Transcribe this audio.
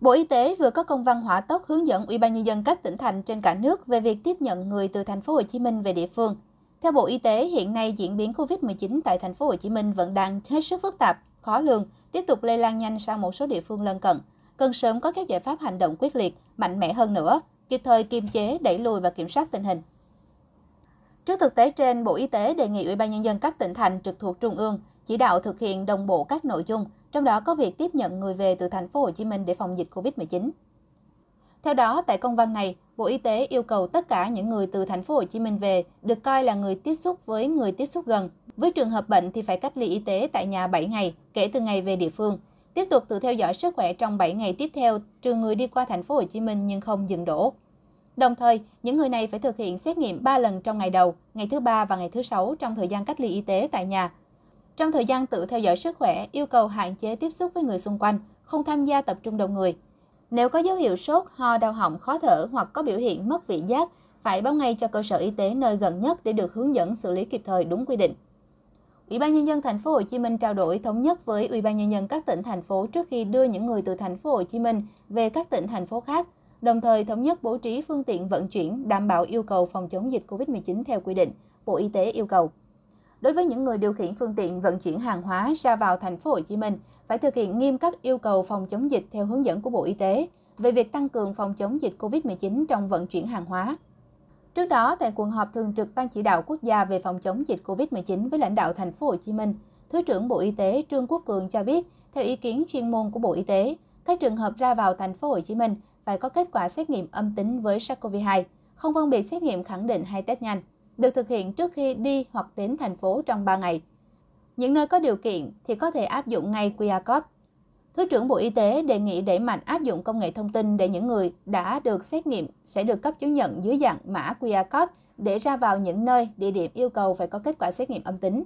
Bộ Y tế vừa có công văn hỏa tốc hướng dẫn Ủy ban nhân dân các tỉnh thành trên cả nước về việc tiếp nhận người từ thành phố Hồ Chí Minh về địa phương. Theo Bộ Y tế, hiện nay diễn biến COVID-19 tại thành phố Hồ Chí Minh vẫn đang hết sức phức tạp, khó lường, tiếp tục lây lan nhanh sang một số địa phương lân cận. Cần sớm có các giải pháp hành động quyết liệt, mạnh mẽ hơn nữa, kịp thời kiềm chế, đẩy lùi và kiểm soát tình hình. Trước thực tế trên, Bộ Y tế đề nghị Ủy ban nhân dân các tỉnh thành trực thuộc trung ương chỉ đạo thực hiện đồng bộ các nội dung trong đó có việc tiếp nhận người về từ thành phố Hồ Chí Minh để phòng dịch Covid-19. Theo đó, tại công văn này, Bộ Y tế yêu cầu tất cả những người từ thành phố Hồ Chí Minh về được coi là người tiếp xúc với người tiếp xúc gần. Với trường hợp bệnh thì phải cách ly y tế tại nhà 7 ngày kể từ ngày về địa phương, tiếp tục tự theo dõi sức khỏe trong 7 ngày tiếp theo trừ người đi qua thành phố Hồ Chí Minh nhưng không dừng đổ. Đồng thời, những người này phải thực hiện xét nghiệm 3 lần trong ngày đầu, ngày thứ ba và ngày thứ sáu trong thời gian cách ly y tế tại nhà trong thời gian tự theo dõi sức khỏe, yêu cầu hạn chế tiếp xúc với người xung quanh, không tham gia tập trung đông người. Nếu có dấu hiệu sốt, ho, đau họng, khó thở hoặc có biểu hiện mất vị giác, phải báo ngay cho cơ sở y tế nơi gần nhất để được hướng dẫn xử lý kịp thời đúng quy định. Ủy ban nhân dân thành phố Hồ Chí Minh trao đổi thống nhất với Ủy ban nhân dân các tỉnh thành phố trước khi đưa những người từ thành phố Hồ Chí Minh về các tỉnh thành phố khác, đồng thời thống nhất bố trí phương tiện vận chuyển đảm bảo yêu cầu phòng chống dịch COVID-19 theo quy định, Bộ Y tế yêu cầu. Đối với những người điều khiển phương tiện vận chuyển hàng hóa ra vào thành phố Hồ Chí Minh, phải thực hiện nghiêm các yêu cầu phòng chống dịch theo hướng dẫn của Bộ Y tế về việc tăng cường phòng chống dịch COVID-19 trong vận chuyển hàng hóa. Trước đó, tại cuộc họp thường trực Ban chỉ đạo quốc gia về phòng chống dịch COVID-19 với lãnh đạo thành phố Hồ Chí Minh, Thứ trưởng Bộ Y tế Trương Quốc Cường cho biết, theo ý kiến chuyên môn của Bộ Y tế, các trường hợp ra vào thành phố Hồ Chí Minh phải có kết quả xét nghiệm âm tính với SARS-CoV-2, không phân biệt xét nghiệm khẳng định hay test nhanh được thực hiện trước khi đi hoặc đến thành phố trong 3 ngày. Những nơi có điều kiện thì có thể áp dụng ngay QR code. Thứ trưởng Bộ Y tế đề nghị đẩy mạnh áp dụng công nghệ thông tin để những người đã được xét nghiệm sẽ được cấp chứng nhận dưới dạng mã QR code để ra vào những nơi, địa điểm yêu cầu phải có kết quả xét nghiệm âm tính.